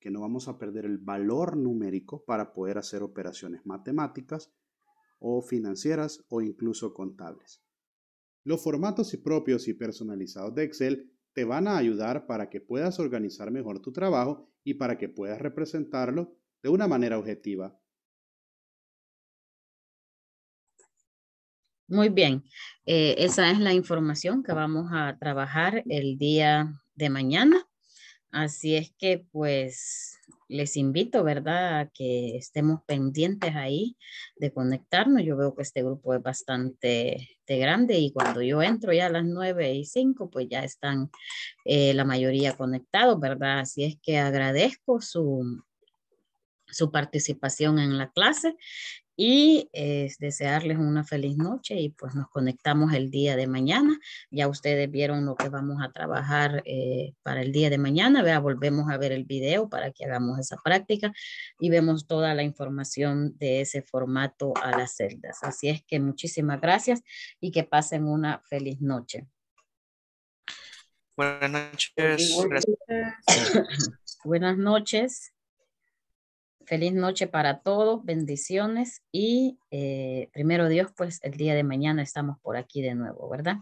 que no vamos a perder el valor numérico para poder hacer operaciones matemáticas o financieras o incluso contables. Los formatos propios y personalizados de Excel te van a ayudar para que puedas organizar mejor tu trabajo y para que puedas representarlo de una manera objetiva.
Muy bien, eh, esa es la información que vamos a trabajar el día de mañana. Así es que pues les invito, ¿verdad? A que estemos pendientes ahí de conectarnos. Yo veo que este grupo es bastante de grande y cuando yo entro ya a las 9 y 5, pues ya están eh, la mayoría conectados, ¿verdad? Así es que agradezco su, su participación en la clase y desearles una feliz noche y pues nos conectamos el día de mañana. Ya ustedes vieron lo que vamos a trabajar eh, para el día de mañana. Vea, volvemos a ver el video para que hagamos esa práctica y vemos toda la información de ese formato a las celdas. Así es que muchísimas gracias y que pasen una feliz noche. Buenas noches. Buenas noches feliz noche para todos, bendiciones y eh, primero Dios, pues el día de mañana estamos por aquí de nuevo, ¿verdad?